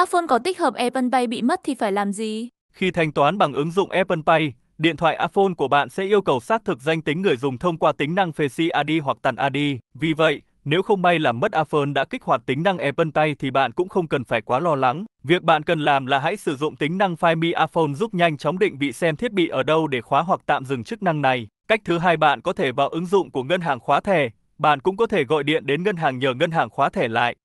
iPhone có tích hợp Apple Pay bị mất thì phải làm gì? Khi thanh toán bằng ứng dụng Apple Pay, điện thoại iPhone của bạn sẽ yêu cầu xác thực danh tính người dùng thông qua tính năng Face ID hoặc tàn ID. Vì vậy, nếu không may làm mất iPhone đã kích hoạt tính năng Apple Pay thì bạn cũng không cần phải quá lo lắng. Việc bạn cần làm là hãy sử dụng tính năng Find Me iPhone giúp nhanh chóng định vị xem thiết bị ở đâu để khóa hoặc tạm dừng chức năng này. Cách thứ hai bạn có thể vào ứng dụng của ngân hàng khóa thẻ, bạn cũng có thể gọi điện đến ngân hàng nhờ ngân hàng khóa thẻ lại.